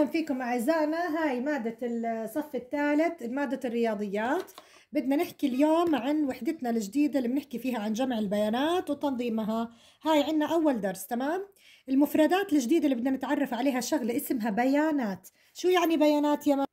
اهلا فيكم اعزائنا هاي ماده الصف الثالث ماده الرياضيات بدنا نحكي اليوم عن وحدتنا الجديده اللي بنحكي فيها عن جمع البيانات وتنظيمها هاي عندنا اول درس تمام المفردات الجديده اللي بدنا نتعرف عليها شغله اسمها بيانات شو يعني بيانات يا م...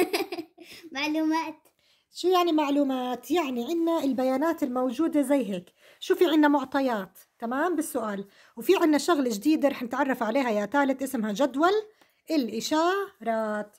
معلومات شو يعني معلومات يعني عندنا البيانات الموجوده زي هيك شو في عندنا معطيات تمام بالسؤال وفي عندنا شغله جديده رح نتعرف عليها يا ثالث اسمها جدول الإشارات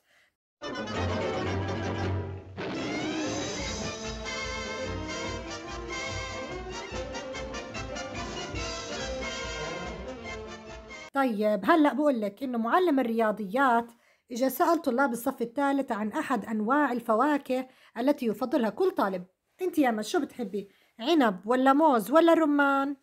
طيب هلأ بقول لك إنه معلم الرياضيات اجى سأل طلاب الصف الثالث عن أحد أنواع الفواكه التي يفضلها كل طالب أنت يا مس شو بتحبي؟ عنب ولا موز ولا رمان؟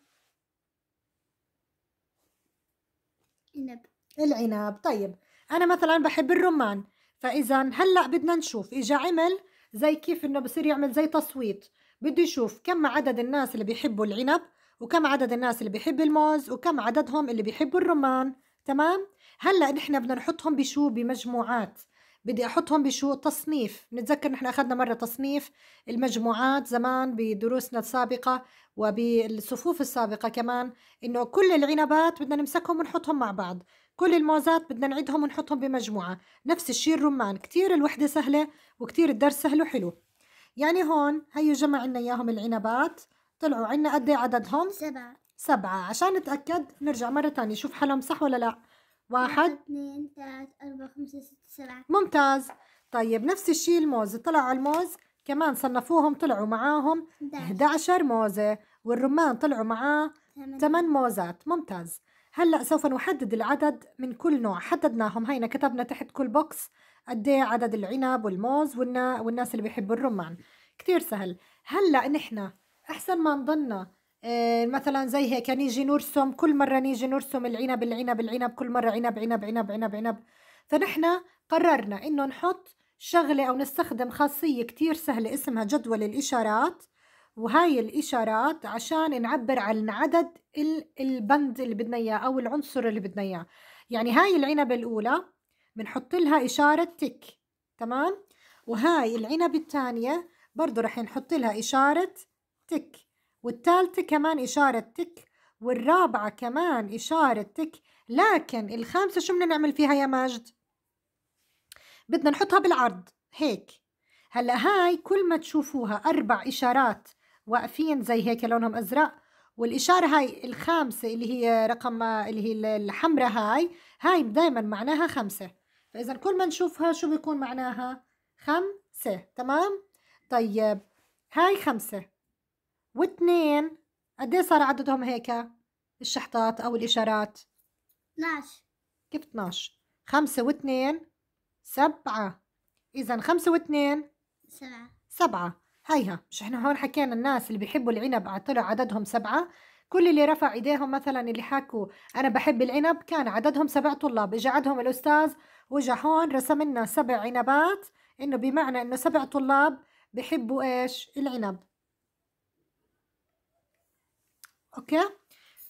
عنب العنب طيب أنا مثلا بحب الرمان فإذا هلأ بدنا نشوف إجا عمل زي كيف إنه بصير يعمل زي تصويت بده يشوف كم عدد الناس اللي بيحبوا العنب وكم عدد الناس اللي بيحب الموز وكم عددهم اللي بيحبوا الرمان تمام هلا نحن بدنا نحطهم بشو بمجموعات بدي احطهم بشو تصنيف نتذكر نحن اخذنا مره تصنيف المجموعات زمان بدروسنا السابقه وبالصفوف السابقه كمان انه كل العنبات بدنا نمسكهم ونحطهم مع بعض كل الموزات بدنا نعيدهم ونحطهم بمجموعة نفس الشيء الرمان كتير الوحدة سهلة وكتير الدرس سهل وحلو يعني هون هيو جمع لنا إياهم العنبات طلعوا عنا قد إيه عددهم سبعة سبعة عشان نتأكد نرجع مرة تانية شوف حالهم صح ولا لا واحد اثنين ثلاث أربعة خمسة ستة سبعة ممتاز طيب نفس الشيء الموز طلعوا على الموز كمان صنفوهم طلعوا معاهم 11 موزة والرمان طلعوا معاه 8 موزات ممتاز هلأ سوف نحدد العدد من كل نوع حددناهم هينا كتبنا تحت كل بوكس قد ايه عدد العنب والموز والنا والناس اللي بيحبوا الرمان كثير سهل هلأ نحن أحسن ما نضلنا آه، مثلا زي هيك نيجي يعني نرسم كل مرة نيجي نرسم العنب العنب العنب كل مرة عنب عنب عنب عنب عنب فنحن قررنا إنه نحط شغلة أو نستخدم خاصية كثير سهلة اسمها جدول الإشارات وهاي الإشارات عشان نعبر عن عدد البند اللي بدنا إياه أو العنصر اللي بدنا إياه يعني هاي العنبة الأولى بنحط لها إشارة تك تمام وهاي العنبة الثانية برضو رح نحط لها إشارة تك والثالثة كمان إشارة تك والرابعة كمان إشارة تك لكن الخامسة شو بدنا نعمل فيها يا ماجد؟ بدنا نحطها بالعرض هيك هلا هاي كل ما تشوفوها أربع إشارات واقفين زي هيك لونهم ازرق والاشاره هاي الخامسه اللي هي رقم اللي هي الحمراء هاي هاي دائما معناها خمسه فاذا كل ما نشوفها شو بيكون معناها خمسه تمام طيب هاي خمسه واثنين قد ايه صار عددهم هيك الشحطات او الاشارات 12 كيف 12 خمسة واثنين سبعة إذا خمسة واثنين سبعة سبعة هيها مش احنا هون حكينا الناس اللي بيحبوا العنب طلع عددهم سبعة كل اللي رفع ايديهم مثلا اللي حكوا انا بحب العنب كان عددهم سبع طلاب اجى عندهم الاستاذ وجا هون رسم لنا سبع عنبات انه بمعنى انه سبع طلاب بحبوا ايش العنب اوكي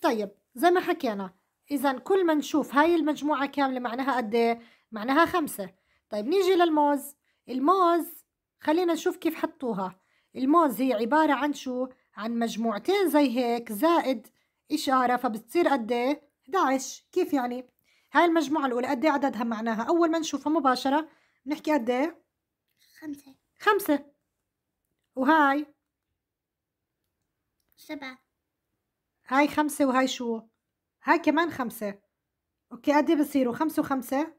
طيب زي ما حكينا اذا كل ما نشوف هاي المجموعه كامله معناها قد ايه معناها خمسة طيب نيجي للموز الموز خلينا نشوف كيف حطوها الموز هي عبارة عن شو؟ عن مجموعتين زي هيك زائد إشارة فبتصير قد إيه؟ 11 كيف يعني؟ هاي المجموعة الأولى قد إيه عددها معناها؟ أول ما نشوفها مباشرة بنحكي قد إيه؟ خمسة خمسة وهاي سبعة هاي خمسة وهاي شو؟ هاي كمان خمسة أوكي قد إيه بصيروا؟ خمسة وخمسة؟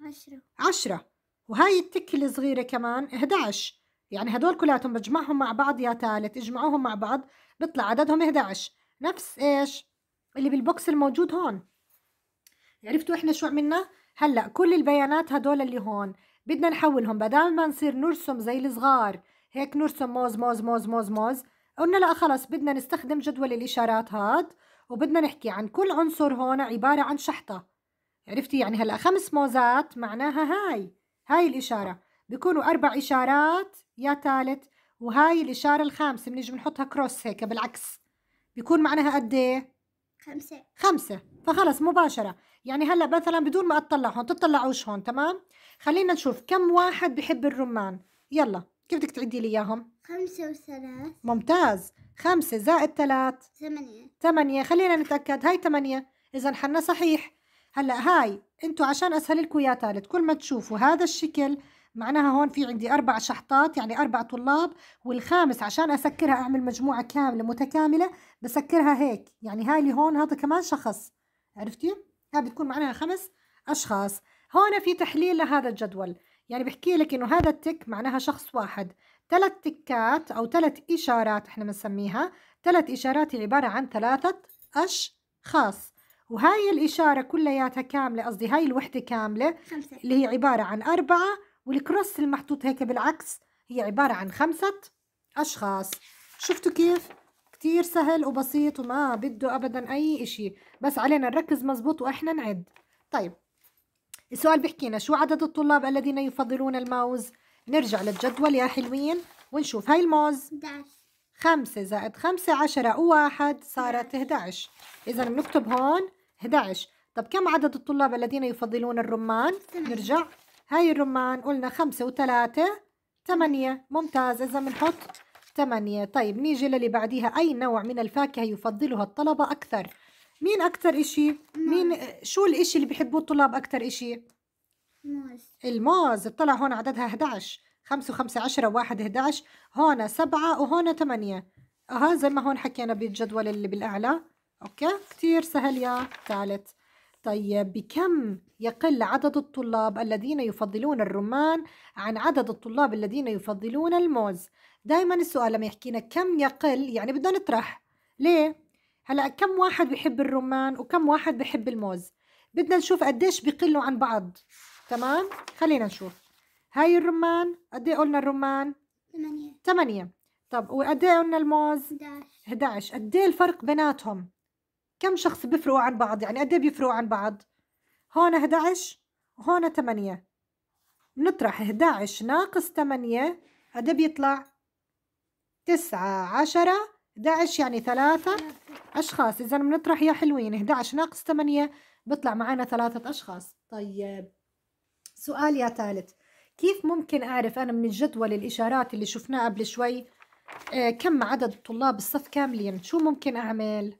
عشرة عشرة وهاي التكة الصغيرة كمان 11 يعني هدول كلاتهم بجمعهم مع بعض يا ثالث اجمعوهم مع بعض بيطلع عددهم 11 نفس ايش اللي بالبوكس الموجود هون عرفتوا احنا شو عملنا هلا كل البيانات هدول اللي هون بدنا نحولهم بدل ما نصير نرسم زي الصغار هيك نرسم موز موز موز موز موز قلنا لا خلص بدنا نستخدم جدول الاشارات هاد وبدنا نحكي عن كل عنصر هون عبارة عن شحطة عرفتي يعني هلا خمس موزات معناها هاي هاي الإشارة بيكونوا أربع إشارات يا ثالث وهاي الإشارة الخامسة بنيجي بنحطها كروس هيك بالعكس بيكون معناها قد إيه؟ خمسة خمسة فخلص مباشرة يعني هلا مثلا بدون ما أطلع هون تطلعوش هون تمام؟ خلينا نشوف كم واحد بحب الرمان يلا كيف بدك تعدي لي إياهم؟ خمسة وثلاث ممتاز خمسة زائد ثلاث ثمانية ثمانية خلينا نتأكد هاي ثمانية إذا حنا صحيح هلا هاي انتوا عشان اسهل لكم يا ثالث كل ما تشوفوا هذا الشكل معناها هون في عندي أربع شحطات يعني أربع طلاب والخامس عشان أسكرها أعمل مجموعة كاملة متكاملة بسكرها هيك يعني هاي اللي هون هذا كمان شخص عرفتي؟ هاي بتكون معناها خمس أشخاص هون في تحليل لهذا الجدول يعني بحكي لك إنه هذا التك معناها شخص واحد ثلاث تكات أو ثلاث إشارات إحنا بنسميها ثلاث إشارات هي عبارة عن ثلاثة أشخاص وهاي الإشارة كلياتها كاملة قصدي هاي الوحدة كاملة خمسة. اللي هي عبارة عن أربعة والكروس المحطوط هيك بالعكس هي عبارة عن خمسة أشخاص شفتوا كيف؟ كتير سهل وبسيط وما بده أبدا أي إشي بس علينا نركز مزبوط وإحنا نعد طيب السؤال بيحكينا شو عدد الطلاب الذين يفضلون الموز؟ نرجع للجدول يا حلوين ونشوف هاي الموز خمسة زائد خمسة عشرة وواحد صارت 11 إذا بنكتب هون 11 طب كم عدد الطلاب الذين يفضلون الرمان؟ نرجع هاي الرمان قلنا خمسة وثلاثة ثمانية ممتاز إذا بنحط ثمانية طيب نيجي للي بعديها أي نوع من الفاكهة يفضلها الطلبة أكثر مين أكثر إشي؟ مين شو الإشي اللي بيحبوه الطلاب أكثر إشي؟ موز الموز طلع هون عددها 11 خمسة وخمسة عشرة واحد 11 هون سبعة وهون ثمانية أها زي ما هون حكينا بالجدول اللي بالأعلى أوكي كتير سهل يا ثالث طيب بكم يقل عدد الطلاب الذين يفضلون الرمان عن عدد الطلاب الذين يفضلون الموز دائما السؤال لما يحكينا كم يقل يعني بدنا نطرح ليه هلا كم واحد بحب الرمان وكم واحد بحب الموز بدنا نشوف قديش بقلوا عن بعض تمام خلينا نشوف هاي الرمان قد ايه قلنا الرمان 8 8 طب وقد ايه قلنا الموز 11 11 قد ايه الفرق بيناتهم كم شخص بيفرقوا عن بعض يعني قد ايه بيفرقوا عن بعض هون 11 هون 8 نطرح 11 ناقص 8 قد ايه بيطلع 9 10 11 يعني ثلاثة أشخاص إذا بنطرح يا حلوين 11 ناقص 8 بيطلع معنا ثلاثة أشخاص طيب سؤال يا ثالث كيف ممكن أعرف أنا من الجدول الإشارات اللي شفناه قبل شوي آه كم عدد الطلاب الصف كاملين شو ممكن أعمل؟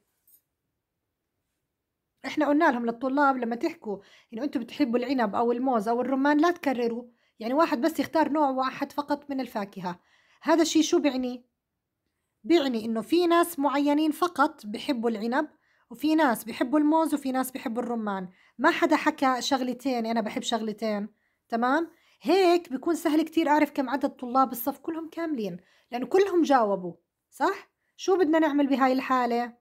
احنا قلنا لهم للطلاب لما تحكوا انه انتم بتحبوا العنب او الموز او الرمان لا تكرروا يعني واحد بس يختار نوع واحد فقط من الفاكهة هذا الشيء شو بيعني بيعني انه في ناس معينين فقط بحبوا العنب وفي ناس بحبوا الموز وفي ناس بحبوا الرمان ما حدا حكى شغلتين انا بحب شغلتين تمام هيك بيكون سهل كتير اعرف كم عدد طلاب الصف كلهم كاملين لانه كلهم جاوبوا صح شو بدنا نعمل بهاي الحاله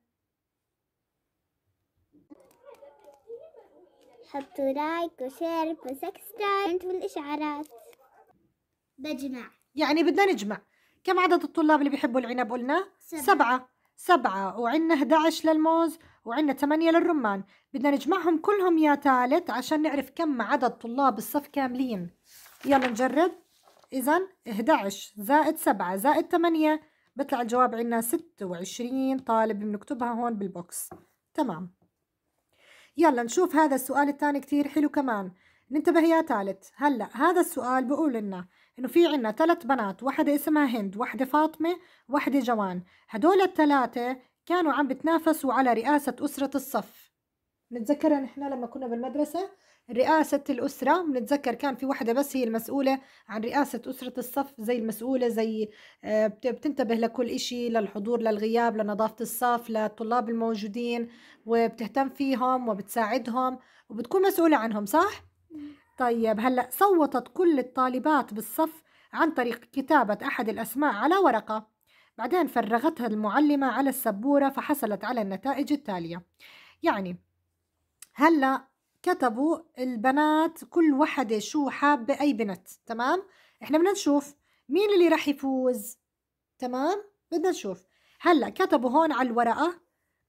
حطوا لايك وشير وسبسكرايب والإشعارات بجمع يعني بدنا نجمع كم عدد الطلاب اللي بيحبوا العنب قلنا؟ سبعة سبعة, سبعة. وعندنا 11 للموز وعندنا 8 للرمان بدنا نجمعهم كلهم يا تالت عشان نعرف كم عدد طلاب الصف كاملين يلا نجرب إذا 11 زائد 7 زائد 8 بيطلع الجواب عندنا 26 طالب بنكتبها هون بالبوكس تمام يلا نشوف هذا السؤال الثاني كتير حلو كمان ننتبه يا ثالث هلا هذا السؤال بقول لنا انه في عنا ثلاث بنات واحدة اسمها هند واحدة فاطمة واحدة جوان هدول الثلاثة كانوا عم بتنافسوا على رئاسة أسرة الصف نتذكرها نحن لما كنا بالمدرسة رئاسة الأسرة بنتذكر كان في وحدة بس هي المسؤولة عن رئاسة أسرة الصف زي المسؤولة زي آه، بتنتبه لكل إشي للحضور للغياب لنظافة الصف للطلاب الموجودين وبتهتم فيهم وبتساعدهم وبتكون مسؤولة عنهم صح؟ طيب هلأ صوتت كل الطالبات بالصف عن طريق كتابة أحد الأسماء على ورقة بعدين فرغتها المعلمة على السبورة فحصلت على النتائج التالية يعني هلأ كتبوا البنات كل وحده شو حابه اي بنت تمام احنا بدنا نشوف مين اللي راح يفوز تمام بدنا نشوف هلا كتبوا هون على الورقه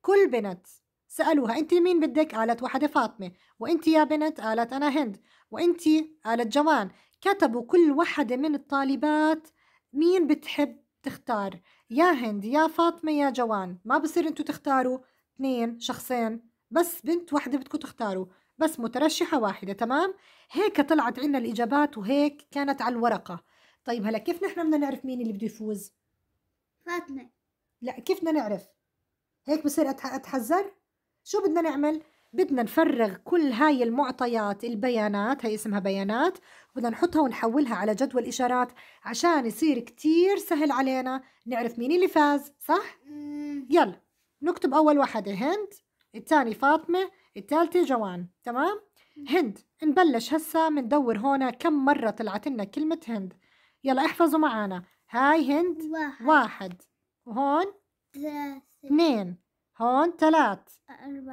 كل بنت سألوها أنت مين بدك؟ قالت وحدة فاطمة وأنت يا بنت؟ قالت أنا هند وأنت؟ قالت جوان كتبوا كل وحدة من الطالبات مين بتحب تختار يا هند يا فاطمة يا جوان ما بصير أنتوا تختاروا اثنين شخصين بس بنت وحدة بدكم تختاروا بس مترشحة واحدة تمام هيك طلعت عنا الإجابات وهيك كانت على الورقة طيب هلا كيف نحن بدنا نعرف مين اللي بده يفوز فاطمة لا كيف بدنا نعرف هيك بصير أتحذر شو بدنا نعمل بدنا نفرغ كل هاي المعطيات البيانات هي اسمها بيانات بدنا نحطها ونحولها على جدول إشارات عشان يصير كتير سهل علينا نعرف مين اللي فاز صح؟ مم. يلا نكتب أول واحدة هند الثاني فاطمة الثالثة جوان تمام هند نبلش هسا مندور هون كم مرة طلعت لنا كلمة هند يلا احفظوا معنا هاي هند واحد, واحد. وهون اثنين هون ثلاث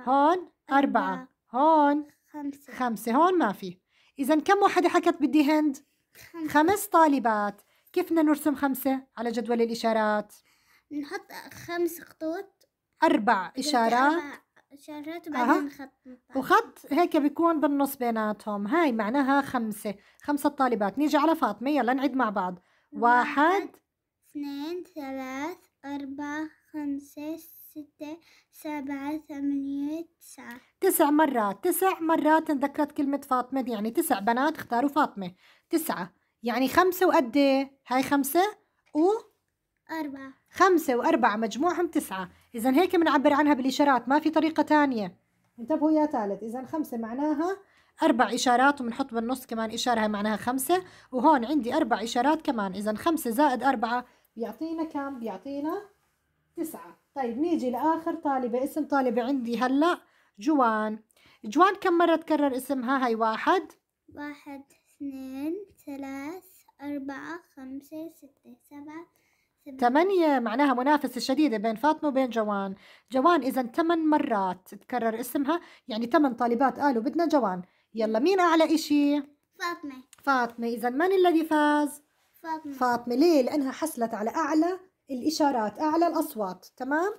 هون أربعة هون خمسة خمسة هون ما في إذا كم وحدة حكت بدي هند؟ خمسة. خمس طالبات كيف بدنا نرسم خمسة على جدول الإشارات؟ نحط خمس خطوط أربع إشارات شارات وبعدين آه. خط وخط هيك بيكون بالنص بيناتهم هاي معناها خمسة خمسة طالبات نيجي على فاطمة يلا نعد مع بعض واحد اثنين ثلاث أربعة خمسة ستة سبعة ثمانية تسعة تسع مرات تسع مرات انذكرت كلمة فاطمة يعني تسع بنات اختاروا فاطمة تسعة يعني خمسة وقد إيه؟ هاي خمسة و أربعة خمسة وأربعة مجموعهم تسعة إذا هيك بنعبر عنها بالإشارات ما في طريقة ثانية انتبهوا يا ثالث إذا خمسة معناها أربع إشارات وبنحط بالنص كمان إشارة معناها خمسة وهون عندي أربع إشارات كمان إذا خمسة زائد أربعة بيعطينا كم؟ بيعطينا تسعة طيب نيجي لآخر طالبة اسم طالبة عندي هلأ جوان جوان كم مرة تكرر اسمها هاي واحد واحد اثنين ثلاث أربعة خمسة ستة سبعة ثمانية معناها منافسة شديدة بين فاطمة وبين جوان جوان إذا ثمان مرات تكرر اسمها يعني ثمان طالبات قالوا بدنا جوان يلا مين أعلى إشي؟ فاطمة فاطمة إذا من الذي فاز؟ فاطمة فاطمة ليه؟ لأنها حصلت على أعلى الإشارات أعلى الأصوات تمام؟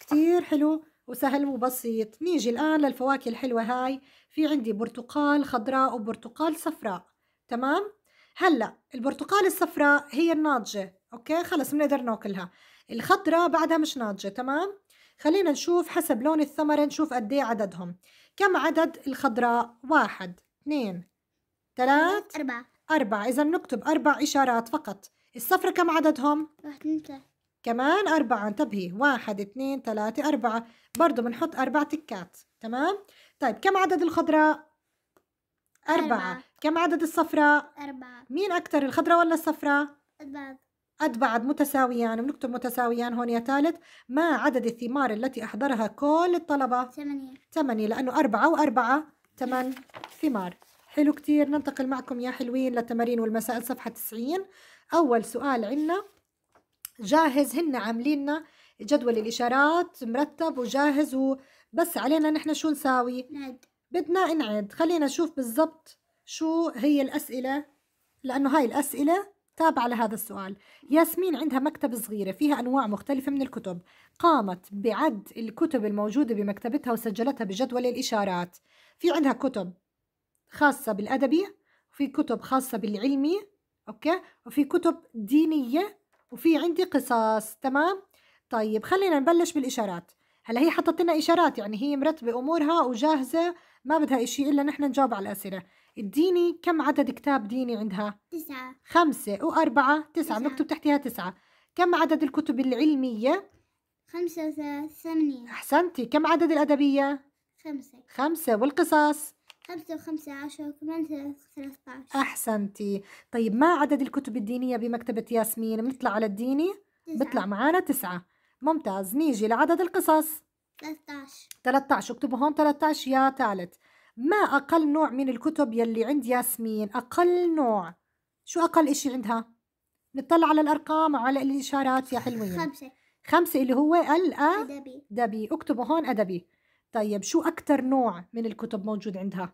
كتير حلو وسهل وبسيط نيجي الآن للفواكه الحلوة هاي في عندي برتقال خضراء وبرتقال صفراء تمام؟ هلأ البرتقال الصفراء هي الناضجة اوكي خلص بنقدر ناكلها الخضراء بعدها مش ناضجه تمام خلينا نشوف حسب لون الثمره نشوف قد ايه عددهم كم عدد الخضراء واحد اثنين ثلاث أربعة أربعة إذا نكتب أربع إشارات فقط الصفر كم عددهم؟ واحد اثنين ثلاثة كمان أربعة انتبهي واحد اثنين ثلاثة أربعة برضو بنحط أربع تكات تمام؟ طيب كم عدد الخضراء؟ أربعة, أربعة. كم عدد الصفراء؟ أربعة مين أكثر الخضراء ولا الصفراء؟ البعض قد بعض متساويان بنكتب متساويان هون يا ثالث ما عدد الثمار التي أحضرها كل الطلبة؟ ثمانية ثمانية لأنه أربعة وأربعة ثمان ثمار حلو كثير ننتقل معكم يا حلوين للتمارين والمسائل صفحة 90 أول سؤال عنا جاهز هن عاملين جدول الإشارات مرتب وجاهز وبس علينا نحن شو نساوي؟ نعد بدنا نعد خلينا نشوف بالضبط شو هي الأسئلة لأنه هاي الأسئلة تابع على هذا السؤال ياسمين عندها مكتبة صغيرة فيها أنواع مختلفة من الكتب قامت بعد الكتب الموجودة بمكتبتها وسجلتها بجدول الإشارات في عندها كتب خاصة بالأدبي وفي كتب خاصة بالعلمي أوكي وفي كتب دينية وفي عندي قصص تمام طيب خلينا نبلش بالإشارات هلا هي حطت لنا إشارات يعني هي مرتبة أمورها وجاهزة ما بدها إشي إلا نحن نجاوب على الأسئلة الديني كم عدد كتاب ديني عندها؟ تسعة خمسة وأربعة تسعة, تسعة. بنكتب تحتها تسعة كم عدد الكتب العلمية؟ خمسة ثمانية أحسنتي كم عدد الأدبية؟ خمسة خمسة والقصص؟ خمسة وخمسة عشر وكمان ثلاثة عشر أحسنتي طيب ما عدد الكتب الدينية بمكتبة ياسمين؟ بنطلع على الديني؟ تسعة. بطلع معانا تسعة ممتاز نيجي لعدد القصص 13 13 اكتبوا هون 13 يا ثالث ما أقل نوع من الكتب يلي عند ياسمين أقل نوع شو أقل إشي عندها؟ نطلع على الأرقام وعلى الإشارات يا حلوين خمسة خمسة اللي هو الأدبي أدبي اكتبوا هون أدبي طيب شو أكتر نوع من الكتب موجود عندها؟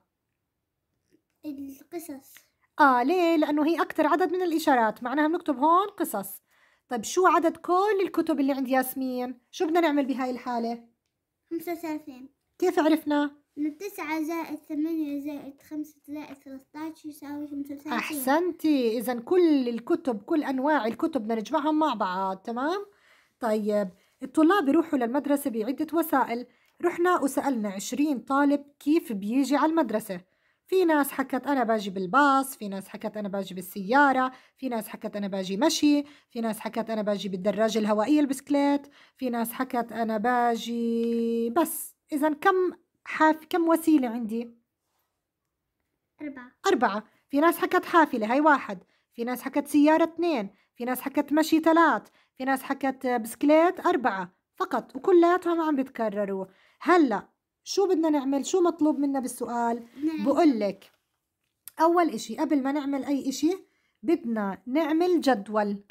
القصص آه ليه؟ لأنه هي أكتر عدد من الإشارات معناها بنكتب هون قصص طيب شو عدد كل الكتب اللي عند ياسمين؟ شو بدنا نعمل بهاي الحالة؟ 35 كيف عرفنا؟ من تسعة زائد ثمانية زائد خمسة زائد ثلاثة يساوي خمسة وثلاثين أحسنتي إذا كل الكتب كل أنواع الكتب بدنا نجمعهم مع بعض تمام طيب الطلاب بيروحوا للمدرسة بعدة وسائل رحنا وسألنا عشرين طالب كيف بيجي على المدرسة في ناس حكت أنا باجي بالباص في ناس حكت أنا باجي بالسيارة في ناس حكت أنا باجي مشي في ناس حكت أنا باجي بالدراجة الهوائية البسكليت في ناس حكت أنا باجي بس إذا كم حاف كم وسيلة عندي؟ أربعة أربعة في ناس حكت حافلة هاي واحد في ناس حكت سيارة اثنين في ناس حكت مشي ثلاث في ناس حكت بسكليت أربعة فقط وكلاتهم عم بيتكرروا هلأ شو بدنا نعمل شو مطلوب منا بالسؤال بقول لك أول إشي قبل ما نعمل أي إشي بدنا نعمل جدول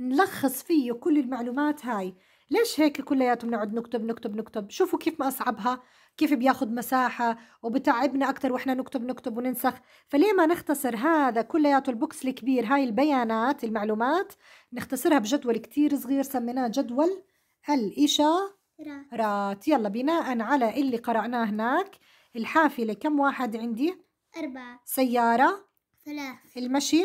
نلخص فيه كل المعلومات هاي ليش هيك كلياتهم نقعد نكتب نكتب نكتب شوفوا كيف ما أصعبها كيف بياخد مساحة وبتعبنا أكتر وإحنا نكتب نكتب وننسخ فليه ما نختصر هذا كلياته البوكس الكبير هاي البيانات المعلومات نختصرها بجدول كتير صغير سميناه جدول الإشارات يلا بناء على اللي قرأناه هناك الحافلة كم واحد عندي؟ أربعة سيارة ثلاث المشي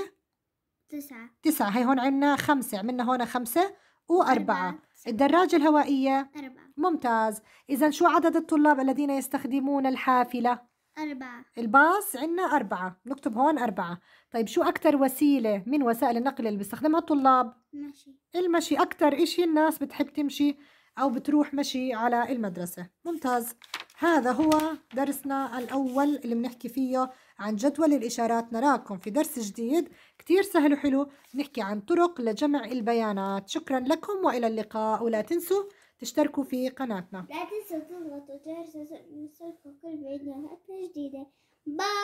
تسعة تسعة هي هون عنا خمسة عملنا هون خمسة وأربعة أربعة. الدراجة الهوائية أربعة ممتاز إذا شو عدد الطلاب الذين يستخدمون الحافلة؟ أربعة الباص عندنا أربعة نكتب هون أربعة طيب شو أكثر وسيلة من وسائل النقل اللي بيستخدمها الطلاب؟ المشي المشي أكثر إشي الناس بتحب تمشي أو بتروح مشي على المدرسة ممتاز هذا هو درسنا الأول اللي بنحكي فيه عن جدول الإشارات نراكم في درس جديد كتير سهل وحلو نحكي عن طرق لجمع البيانات شكرا لكم وإلى اللقاء ولا تنسوا تشتركوا في قناتنا لا تنسوا تضغطوا جرس كل فيديوهاتنا جديدة باي